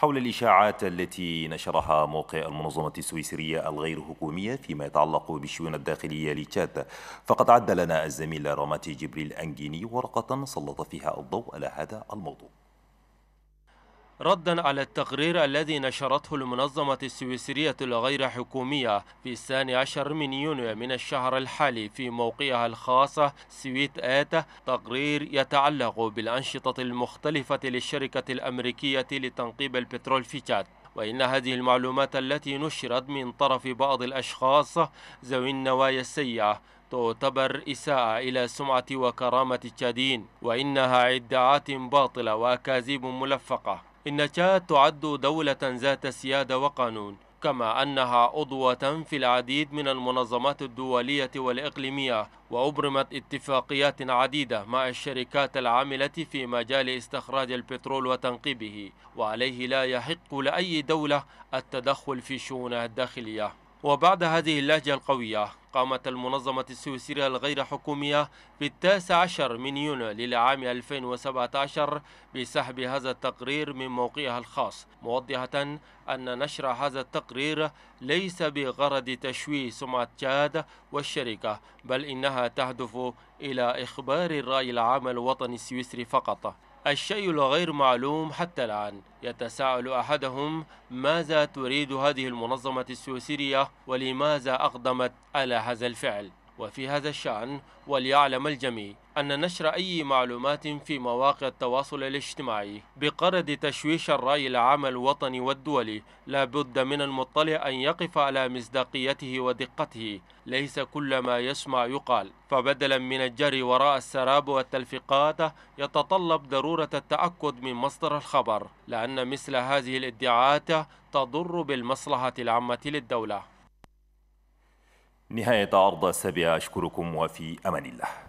حول الإشاعات التي نشرها موقع المنظمة السويسرية الغير حكومية فيما يتعلق بالشؤون الداخلية لتشاد فقد عد لنا الزميل راماتي جبريل أنجيني ورقة سلط فيها الضوء على هذا الموضوع ردا على التقرير الذي نشرته المنظمة السويسرية الغير حكومية في الثاني عشر من يونيو من الشهر الحالي في موقعها الخاصة سويت آتا تقرير يتعلق بالأنشطة المختلفة للشركة الأمريكية لتنقيب البترول في تشاد وإن هذه المعلومات التي نشرت من طرف بعض الأشخاص ذوي النوايا السيئة تعتبر إساءة إلى سمعة وكرامة التشادين وإنها ادعاءات باطلة وأكاذيب ملفقة إن تشاد تعد دولة ذات سيادة وقانون كما أنها عضوة في العديد من المنظمات الدولية والإقليمية وأبرمت اتفاقيات عديدة مع الشركات العاملة في مجال استخراج البترول وتنقيبه وعليه لا يحق لأي دولة التدخل في شؤونها الداخلية وبعد هذه اللهجة القوية قامت المنظمة السويسرية الغير حكومية بالتاسع عشر من يونيو للعام 2017 بسحب هذا التقرير من موقعها الخاص موضحة أن نشر هذا التقرير ليس بغرض تشويه سمعة جاد والشركة بل إنها تهدف إلى إخبار الرأي العام الوطني السويسري فقط الشيء الغير معلوم حتى الآن يتساءل أحدهم ماذا تريد هذه المنظمة السويسرية ولماذا أقدمت على هذا الفعل وفي هذا الشأن وليعلم الجميع أن نشر أي معلومات في مواقع التواصل الاجتماعي بقرد تشويش الرأي العام الوطني والدولي لا بد من المطلع أن يقف على مصداقيته ودقته ليس كل ما يسمع يقال فبدلا من الجري وراء السراب والتلفيقات يتطلب ضرورة التأكد من مصدر الخبر لأن مثل هذه الادعاءات تضر بالمصلحة العامة للدولة نهاية عرض السابعة أشكركم وفي أمان الله